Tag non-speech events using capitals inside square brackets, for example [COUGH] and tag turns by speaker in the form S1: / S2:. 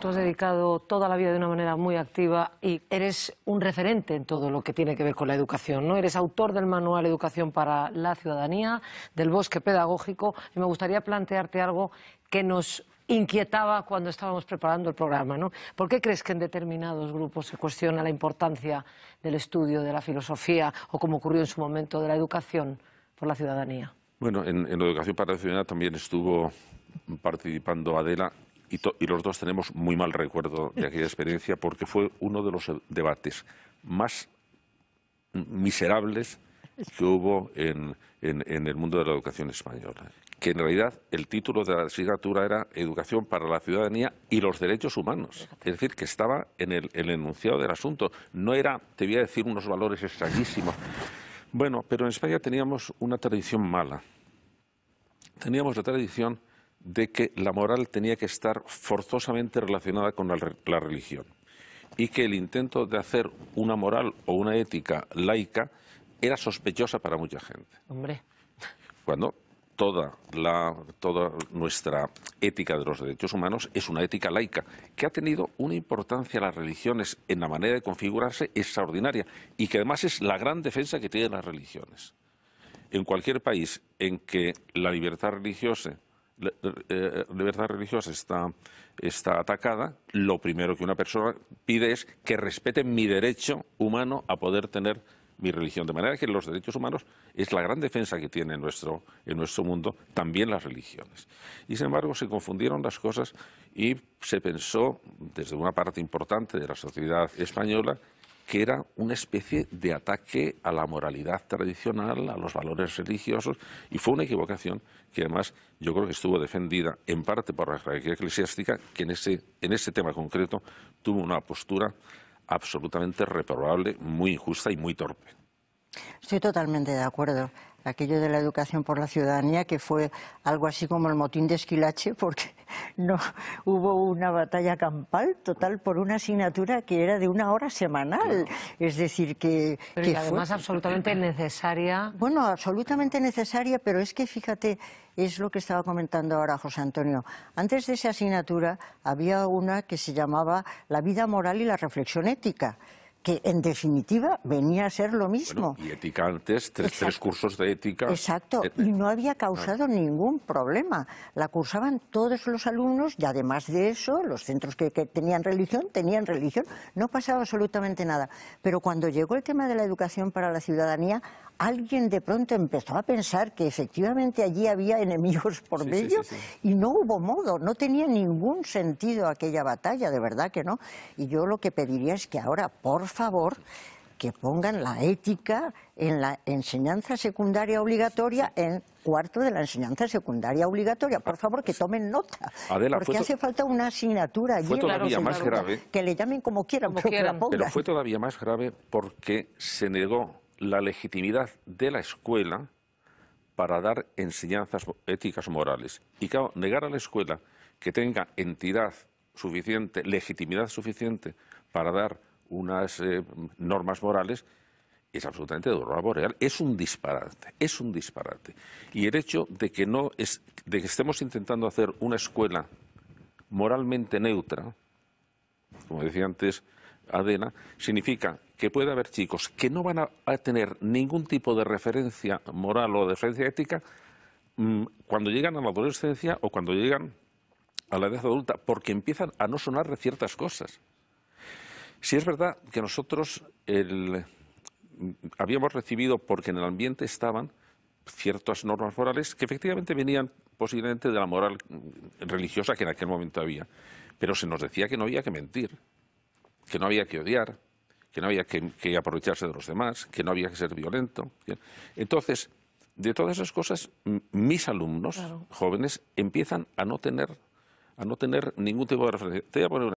S1: Tú has dedicado toda la vida de una manera muy activa y eres un referente en todo lo que tiene que ver con la educación, ¿no? Eres autor del manual Educación para la Ciudadanía, del Bosque Pedagógico, y me gustaría plantearte algo que nos inquietaba cuando estábamos preparando el programa, ¿no? ¿Por qué crees que en determinados grupos se cuestiona la importancia del estudio de la filosofía o, como ocurrió en su momento, de la educación por la ciudadanía?
S2: Bueno, en, en la educación para la ciudadanía también estuvo participando Adela y, los dos tenemos muy mal recuerdo de aquella experiencia porque fue uno de los debates más miserables que hubo en, el mundo de la educación española que en realidad el título de la asignatura era Educación para la Ciudadanía y los Derechos Humanos. Es decir, que estaba en el, el enunciado del asunto. No era, te voy a decir, unos valores extrañísimos. Bueno, pero en España teníamos una tradición mala. Teníamos la tradición de que la moral tenía que estar forzosamente relacionada con la, religión y que el intento de hacer una moral o una ética laica era sospechosa para mucha gente. Hombre. Cuando toda, la, toda nuestra ética de los derechos humanos es una ética laica, que ha tenido una importancia a las religiones en la manera de configurarse extraordinaria y que además es la gran defensa que tienen las religiones. En cualquier país en que la libertad religiosa eh, la libertad religiosa está, está atacada, lo primero que una persona pide es que respeten mi derecho humano a poder tener mi religión. De manera que los derechos humanos es la gran defensa que tiene nuestro, en nuestro mundo también las religiones. Y sin embargo se confundieron las cosas y se pensó desde una parte importante de la sociedad española que era una especie de ataque a la moralidad tradicional, a los valores religiosos, y fue una equivocación que además yo creo que estuvo defendida en parte por la jerarquía eclesiástica, que en ese, en ese tema concreto tuvo una postura absolutamente reprobable, muy injusta y muy torpe.
S1: Estoy totalmente de acuerdo. Aquello de la educación por la ciudadanía, que fue algo así como el motín de Esquilache, porque no [LAUGHS] hubo una batalla campal total por una asignatura que era de una hora semanal. Es decir, que. que además absolutamente [CLEARS THROAT] necesaria. Bueno, absolutamente necesaria, pero es que fíjate, es lo que estaba comentando ahora José Antonio. Antes de esa asignatura había una que se llamaba La vida moral y la reflexión ética que en definitiva venía a ser lo mismo.
S2: y ética antes, tres, tres, cursos de ética. Exacto,
S1: eh, y eh. no había ah. causado ningún problema. La cursaban todos los alumnos y además de eso, los centros que, que, tenían religión tenían religión, no pasaba absolutamente nada. Pero cuando llegó el tema de la educación para la ciudadanía, alguien de pronto empezó a pensar que efectivamente allí había enemigos por medio y no hubo modo, no tenía ningún sentido aquella batalla, de verdad que no. Y yo lo que pediría es que ahora, por favor, que pongan la ética en la enseñanza secundaria obligatoria, en cuarto de la enseñanza secundaria obligatoria. Por favor, que tomen nota.
S2: porque hace
S1: falta una asignatura más Que le llamen como quieran, porque pero fue
S2: todavía más grave porque se negó la legitimidad de la escuela para dar enseñanzas éticas morales. Y claro, negar a la escuela que tenga entidad suficiente, legitimidad suficiente para dar unas eh, normas morales es absolutamente de dolor es un disparate, es un disparate. Y el hecho de que, no es, de que estemos intentando hacer una escuela moralmente neutra, como decía antes adena, significa que puede haber chicos que no van a, tener ningún tipo de referencia moral o de referencia ética mm, cuando llegan a la adolescencia o cuando llegan a la edad adulta, porque empiezan a no sonar de ciertas cosas. Si es verdad que nosotros mm, habíamos recibido, porque en el ambiente estaban, ciertas normas morales que efectivamente venían posiblemente de la moral mm, religiosa que en aquel momento había, pero se nos decía que no había que mentir, que no había que odiar, que no había que, aprovecharse de los demás, que no había que ser violento. Entonces, de todas esas cosas, mis alumnos jóvenes empiezan a no tener a no tener ningún tipo de referencia. Te a poner